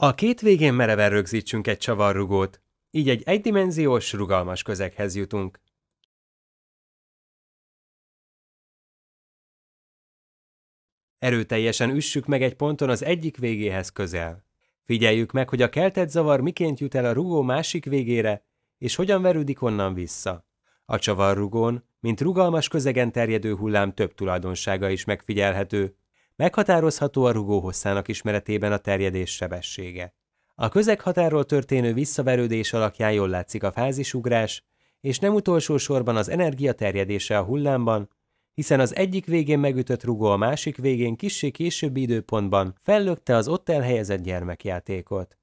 A két végén mereven rögzítsünk egy csavarrugót, így egy egydimenziós, rugalmas közeghez jutunk. Erőteljesen üssük meg egy ponton az egyik végéhez közel. Figyeljük meg, hogy a keltett zavar miként jut el a rugó másik végére, és hogyan verődik onnan vissza. A csavarrugón, mint rugalmas közegen terjedő hullám több tulajdonsága is megfigyelhető, Meghatározható a rugó hosszának ismeretében a terjedés sebessége. A közeghatárról történő visszaverődés alakján jól látszik a fázisugrás, és nem utolsó sorban az energia terjedése a hullámban, hiszen az egyik végén megütött rugó a másik végén kissé későbbi időpontban fellökte az ott elhelyezett gyermekjátékot.